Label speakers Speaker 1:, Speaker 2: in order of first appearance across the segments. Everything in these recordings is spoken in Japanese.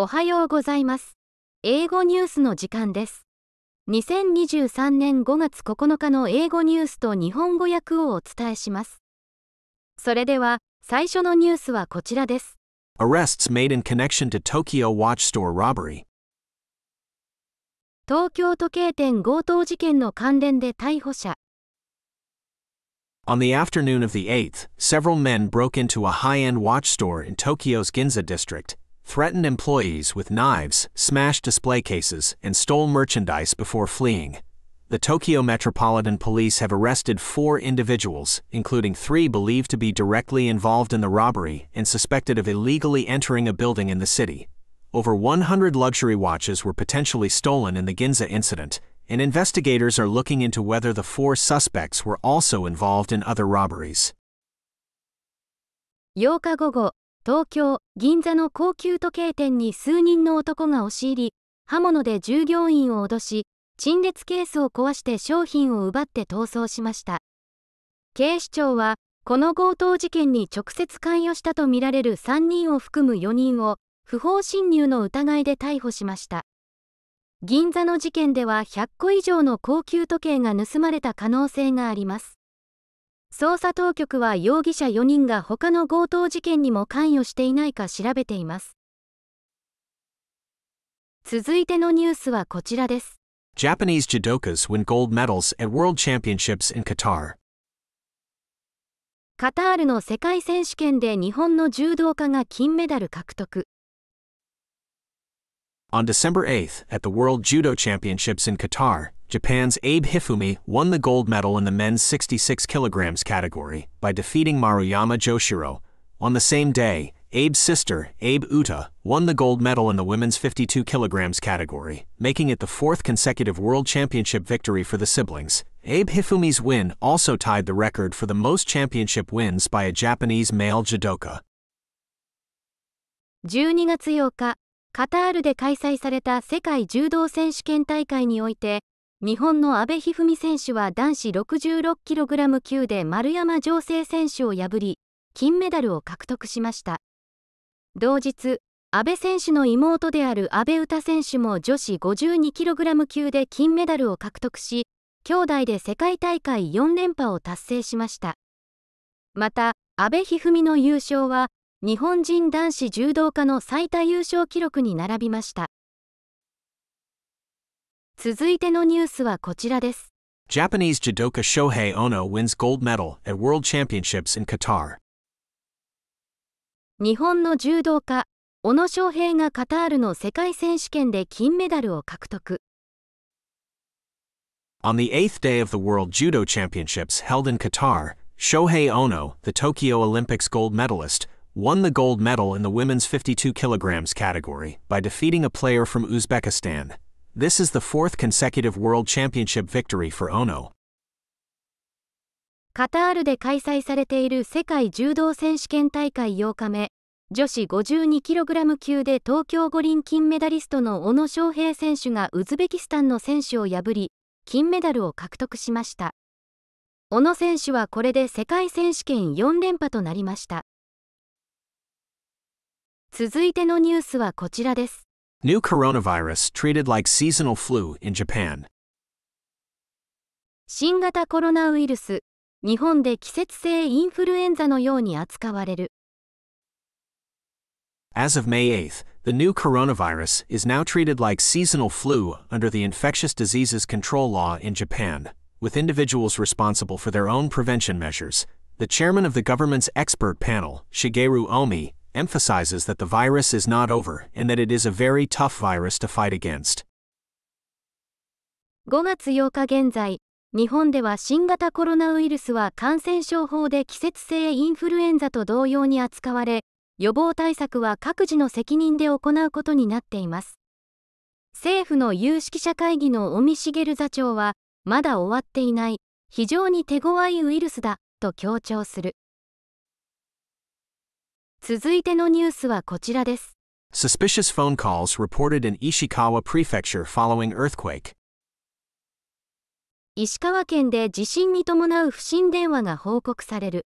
Speaker 1: おはようございます。英語ニュースの時間です。2023年5月9日の英語ニュースと日本語訳をお伝えします。それでは、最初のニュースはこちらです。
Speaker 2: Arrests made in connection to Tokyo Watch Store robbery.
Speaker 1: 東京時計店強盗事件の関連で逮捕者。
Speaker 2: On the afternoon of the 8th, several men broke into a high end watch store in Tokyo's Ginza district threatened employees with knives, smashed display cases, and stole merchandise before fleeing. The Tokyo Metropolitan Police have arrested four individuals, including three believed to be directly involved in the robbery and suspected of illegally entering a building in the city. Over 100 luxury watches were potentially stolen in the Ginza incident, and investigators are looking into whether the four suspects were also involved in other robberies.
Speaker 1: 8日午後東京、銀座の高級時計店に数人の男が押し入り、刃物で従業員を脅し、陳列ケースを壊して商品を奪って逃走しました。警視庁は、この強盗事件に直接関与したとみられる3人を含む4人を、不法侵入の疑いで逮捕しました。銀座の事件では100個以上の高級時計が盗まれた可能性があります。捜査当局は容疑者4人が他の強盗事件にも関与していないか調べています。続いてのニュースはこちらです。
Speaker 2: Japanese judokas win gold medals at World Championships in Qatar.
Speaker 1: カタールの世界選手権で日本の柔道家が金メダル獲得。
Speaker 2: On December 8, at the World Judo Championships in Qatar, Japan's Abe Hifumi won the gold medal in the men's 66 kilograms category by defeating Maruyama Joshiro. On the same day, Abe's sister, Abe Uta, won the gold medal in the women's 52 kilograms category, making it the fourth consecutive world championship victory for the siblings. Abe Hifumi's win also tied the record for the most championship wins by a Japanese male judoka.
Speaker 1: 12月8日カタールで開催された世界柔道選手権大会において、日本の阿部一二三選手は男子 66kg 級で丸山城勢選手を破り、金メダルを獲得しました。同日、阿部選手の妹である阿部詩選手も女子 52kg 級で金メダルを獲得し、兄弟で世界大会4連覇を達成しました。また、阿部一二三の優勝は、日本人男子柔道家の最多優勝記録に並びました続いてのニュースはこちらです
Speaker 2: Japanese judoka Shohei Ono wins gold medal at World Championships in
Speaker 1: Qatar 日本の柔道家小野翔平がカタールの世界選手権で金メダルを獲得
Speaker 2: On the eighth day of the World Judo Championships held in Qatar, Shohei Ono, the Tokyo Olympics gold medalist, won the gold medal in the women's 52 kilograms category by defeating a player from Uzbekistan. This is the fourth consecutive World Championship victory for Ono.
Speaker 1: カタールで開催されている世界柔道選手権大会8日目、女子 52kg 級で東京五輪金メダリストの小野昌平選手がウズベキスタンの選手を破り、金メダルを獲得しました。小野選手はこれで世界選手権4連覇となりました。続いてのニュースはこちらです。
Speaker 2: New coronavirus treated like seasonal flu in Japan.
Speaker 1: 新型コロナウイルス、日本で季節性インフルエンザのように扱われる。
Speaker 2: As of May 8th, the new coronavirus is now treated like seasonal flu under the Infectious Diseases Control Law in Japan, with individuals responsible for their own prevention measures. The chairman of the government's expert panel, Shigeru Omi, emphasizes that the virus is not over and that it is a very tough virus to fight against.
Speaker 1: 5月8日現在、日本では新型コロナウイルスは感染症法で季節性インフルエンザと同様に扱われ、予防対策は各自の責任で行うことになっています。政府の有識者会議の尾身茂座長は、まだ終わっていない、非常に手強いウイルスだ、と強調する。続いてのニュースはこちらです。
Speaker 2: Suspicious phone calls reported in Ishikawa Prefecture following earthquake.
Speaker 1: 石川県で地震に伴う不審電話が報告される。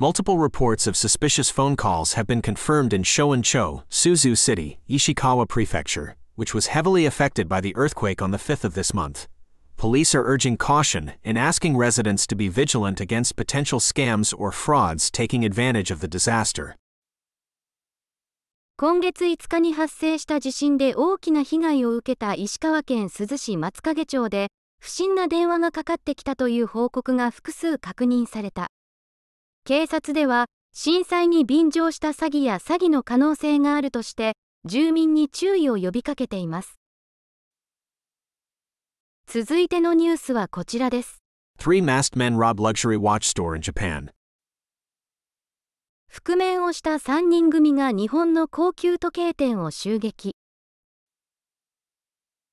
Speaker 2: Multiple reports of suspicious phone calls have been confirmed in Shoencho, Suzu City, Ishikawa Prefecture, which was heavily affected by the earthquake on the 5th of this month. police are urging caution in asking residents to be vigilant against potential scams or frauds taking advantage of the disaster.
Speaker 1: 今月5日に発生した地震で大きな被害を受けた石川県珠洲市松影町で不審な電話がかかってきたという報告が複数確認された警察では震災に便乗した詐欺や詐欺の可能性があるとして住民に注意を呼びかけています続いてのニュースはこちらです。
Speaker 2: Three masked men rob luxury watch store in Japan.
Speaker 1: 覆面をした3人組が日本の高級時計店を襲撃。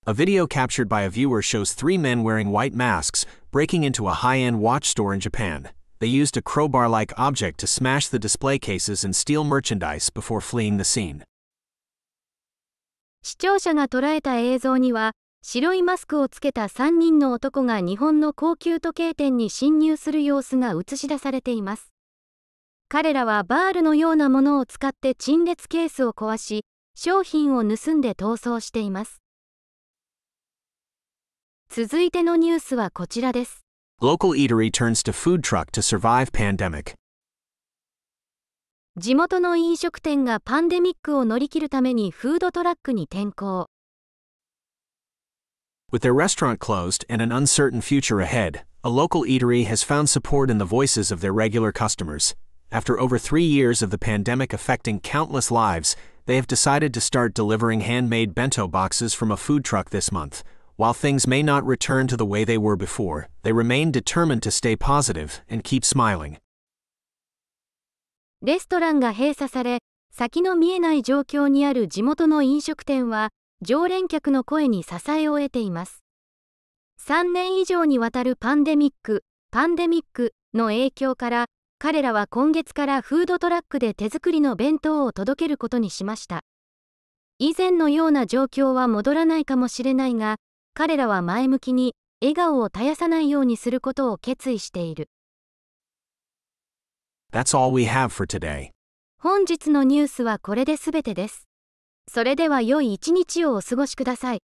Speaker 2: A video captured by a viewer shows three men wearing white masks breaking into a high end watch store in Japan. They used a crowbar like object to smash the display cases and steal merchandise before fleeing the scene.
Speaker 1: 視聴者が捉えた映像には、白いマスクをつけた3人の男が日本の高級時計店に侵入する様子が映し出されています。彼らはバールのようなものを使って陳列ケースを壊し、商品を盗んで逃走しています。続いてのニュースはこちらです。
Speaker 2: Local eatery turns to food truck to survive pandemic.
Speaker 1: 地元の飲食店がパンデミックを乗り切るためにフードトラックに転向。
Speaker 2: With their restaurant closed and an uncertain future ahead, a local eatery has found support in the voices of their regular customers. After over three years of the pandemic affecting countless lives, they have decided to start delivering handmade bento boxes from a food truck this month. While things may not return to the way they were before, they remain determined to stay positive and keep smiling.
Speaker 1: レストランが閉鎖され、先の見えない状況にある地元の飲食店は、常連客の声に支えを得ています3年以上にわたるパンデミックパンデミックの影響から彼らは今月からフードトラックで手作りの弁当を届けることにしました以前のような状況は戻らないかもしれないが彼らは前向きに笑顔を絶やさないようにすることを決意している
Speaker 2: That's all we have for today.
Speaker 1: 本日のニュースはこれで全てですそれでは良い一日をお過ごしください。